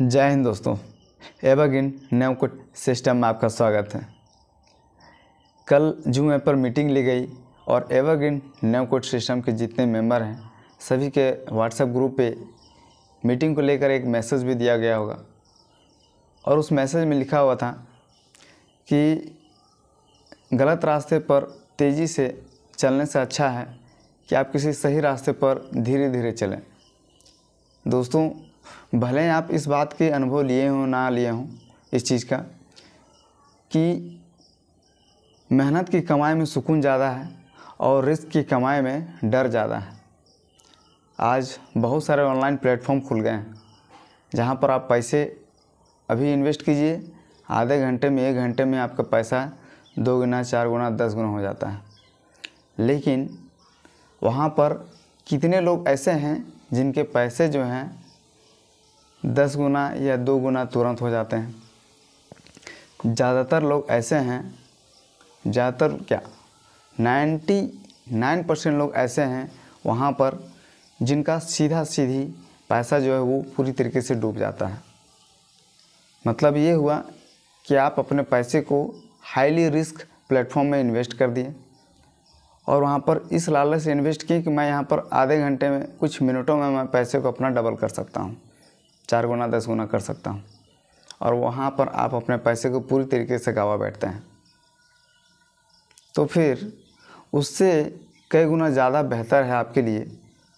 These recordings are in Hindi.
जय हिंद दोस्तों एवागिन नेमकुट सिस्टम में आपका स्वागत है कल जुमे पर मीटिंग ली गई और एवागिन नेमकुट सिस्टम के जितने मेंबर हैं सभी के व्हाट्सएप ग्रुप पे मीटिंग को लेकर एक मैसेज भी दिया गया होगा और उस मैसेज में लिखा हुआ था कि गलत रास्ते पर तेज़ी से चलने से अच्छा है कि आप किसी सही रास्ते पर धीरे धीरे चलें दोस्तों भले आप इस बात के अनुभव लिए हों ना लिए हों इस चीज़ का कि मेहनत की कमाई में सुकून ज़्यादा है और रिस्क की कमाई में डर ज़्यादा है आज बहुत सारे ऑनलाइन प्लेटफॉर्म खुल गए हैं जहाँ पर आप पैसे अभी इन्वेस्ट कीजिए आधे घंटे में एक घंटे में आपका पैसा दो गुना चार गुना दस गुना हो जाता है लेकिन वहाँ पर कितने लोग ऐसे हैं जिनके पैसे जो हैं दस गुना या दो गुना तुरंत हो जाते हैं ज़्यादातर लोग ऐसे हैं ज़्यादातर क्या नाइन्टी नाइन परसेंट लोग ऐसे हैं वहाँ पर जिनका सीधा सीधी पैसा जो है वो पूरी तरीके से डूब जाता है मतलब ये हुआ कि आप अपने पैसे को हाईली रिस्क प्लेटफॉर्म में इन्वेस्ट कर दिए और वहाँ पर इस लालच से इन्वेस्ट किए कि मैं यहाँ पर आधे घंटे में कुछ मिनटों में मैं पैसे को अपना डबल कर सकता हूँ चार गुना दस गुना कर सकता हूँ और वहाँ पर आप अपने पैसे को पूरी तरीके से गवा बैठते हैं तो फिर उससे कई गुना ज़्यादा बेहतर है आपके लिए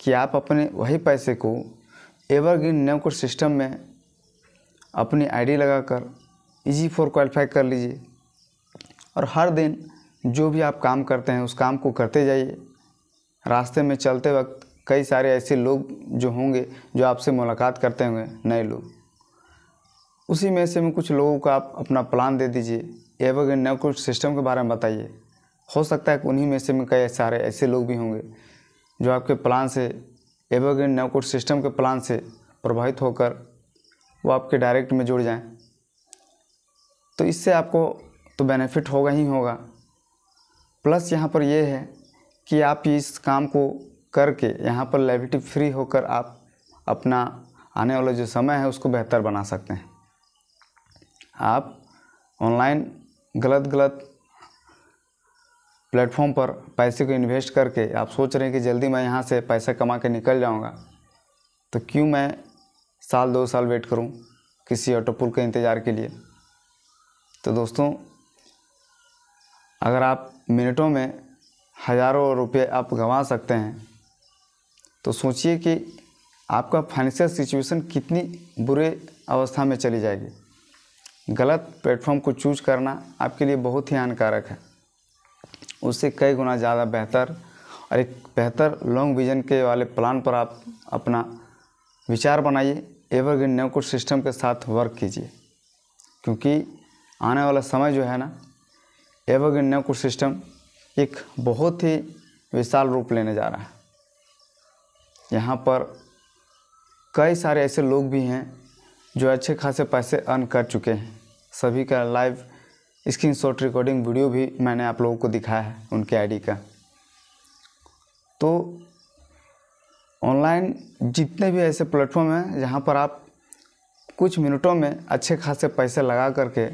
कि आप अपने वही पैसे को एवरग्रीन न्यू कोड सिस्टम में अपनी आईडी लगाकर इजी फॉर क्वालिफाई कर लीजिए और हर दिन जो भी आप काम करते हैं उस काम को करते जाइए रास्ते में चलते वक्त कई सारे ऐसे लोग जो होंगे जो आपसे मुलाकात करते होंगे नए लोग उसी में से में कुछ लोगों को आप अपना प्लान दे दीजिए एवं नए कुछ सिस्टम के बारे में बताइए हो सकता है कि उन्हीं में से में कई सारे ऐसे लोग भी होंगे जो आपके प्लान से नए कुछ सिस्टम के प्लान से प्रभावित होकर वो आपके डायरेक्ट में जुड़ जाएं तो इससे आपको तो बेनिफिट होगा ही होगा प्लस यहाँ पर यह है कि आप इस काम को करके यहाँ पर लेविटी फ्री होकर आप अपना आने वाला जो समय है उसको बेहतर बना सकते हैं आप ऑनलाइन गलत गलत प्लेटफॉर्म पर पैसे को इन्वेस्ट करके आप सोच रहे हैं कि जल्दी मैं यहाँ से पैसा कमा के निकल जाऊँगा तो क्यों मैं साल दो साल वेट करूँ किसी ऑटो पुल के इंतज़ार के लिए तो दोस्तों अगर आप मिनटों में हज़ारों रुपये आप गंवा सकते हैं तो सोचिए कि आपका फाइनेंशियल सिचुएशन कितनी बुरे अवस्था में चली जाएगी गलत प्लेटफॉर्म को चूज करना आपके लिए बहुत ही हानिकारक है उससे कई गुना ज़्यादा बेहतर और एक बेहतर लॉन्ग विजन के वाले प्लान पर आप अपना विचार बनाइए एवरग्रीन नेवकोड सिस्टम के साथ वर्क कीजिए क्योंकि आने वाला समय जो है ना एवरग्रीन नेवकोड सिस्टम एक बहुत ही विशाल रूप लेने जा रहा है यहाँ पर कई सारे ऐसे लोग भी हैं जो अच्छे खासे पैसे अर्न कर चुके हैं सभी का live screen shot recording video भी मैंने आप लोगों को दिखाया है उनके आईडी का तो ऑनलाइन जितने भी ऐसे प्लेटफॉर्म हैं जहाँ पर आप कुछ मिनटों में अच्छे खासे पैसे लगा करके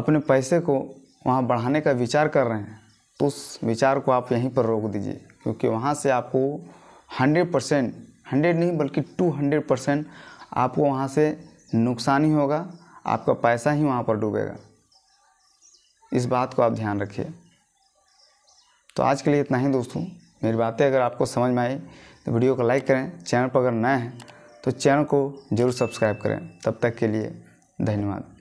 अपने पैसे को वहाँ बढ़ाने का विचार कर रहे हैं तो उस विचार को आप यहीं पर रोक दीजिए क्योंकि वहाँ से आपको हंड्रेड परसेंट हंड्रेड नहीं बल्कि टू हंड्रेड परसेंट आपको वहाँ से नुकसान ही होगा आपका पैसा ही वहाँ पर डूबेगा इस बात को आप ध्यान रखिए तो आज के लिए इतना ही दोस्तों मेरी बातें अगर आपको समझ में आई तो वीडियो को लाइक करें चैनल पर अगर नए हैं तो चैनल को जरूर सब्सक्राइब करें तब तक के लिए धन्यवाद